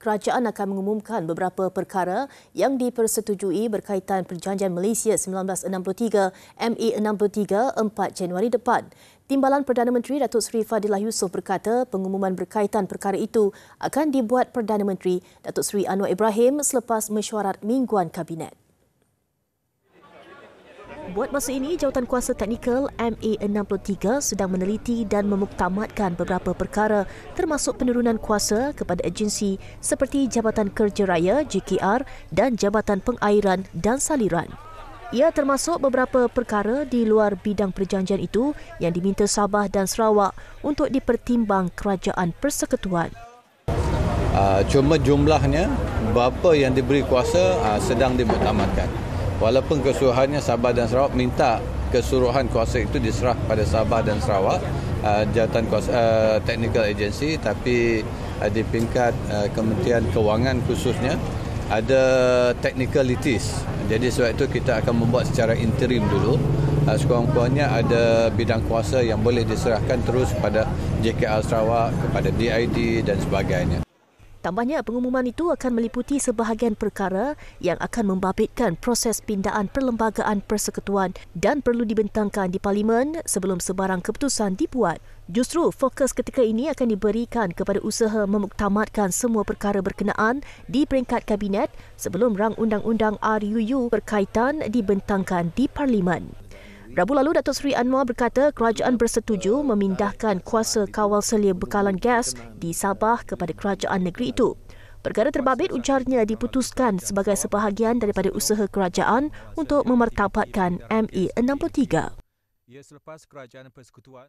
kerajaan akan mengumumkan beberapa perkara yang dipersetujui berkaitan Perjanjian Malaysia 1963 MA63 4 Januari depan. Timbalan Perdana Menteri Datuk Seri Fadilah Yusof berkata pengumuman berkaitan perkara itu akan dibuat Perdana Menteri Datuk Seri Anwar Ibrahim selepas mesyuarat mingguan Kabinet. Buat masa ini, jawatan kuasa teknikal MA63 sedang meneliti dan memuktamadkan beberapa perkara termasuk penurunan kuasa kepada agensi seperti Jabatan Kerja Raya JKR dan Jabatan Pengairan dan Saliran. Ia termasuk beberapa perkara di luar bidang perjanjian itu yang diminta Sabah dan Sarawak untuk dipertimbang Kerajaan Persekutuan. Ah, cuma jumlahnya, berapa yang diberi kuasa ah, sedang dimuktamadkan walaupun kesuruhannya Sabah dan Sarawak minta kesuruhan kuasa itu diserah pada Sabah dan Sarawak uh, jawatan kuasa uh, technical agency tapi uh, di tingkat uh, Kementerian Kewangan khususnya ada technicalities jadi sebab itu kita akan membuat secara interim dulu uh, sekurang-kurangnya ada bidang kuasa yang boleh diserahkan terus kepada JKR Sarawak kepada DID dan sebagainya Tambahnya, pengumuman itu akan meliputi sebahagian perkara yang akan membabitkan proses pindaan perlembagaan persekutuan dan perlu dibentangkan di Parlimen sebelum sebarang keputusan dibuat. Justru, fokus ketika ini akan diberikan kepada usaha memuktamadkan semua perkara berkenaan di peringkat Kabinet sebelum rang undang-undang RUU berkaitan dibentangkan di Parlimen. Rabu lalu, Datuk Seri Anwar berkata kerajaan bersetuju memindahkan kuasa kawal selia bekalan gas di Sabah kepada kerajaan negeri itu. Perkara terbabit ujarnya diputuskan sebagai sebahagian daripada usaha kerajaan untuk memertapatkan MA63. E Ia selepas kerajaan persekutuan.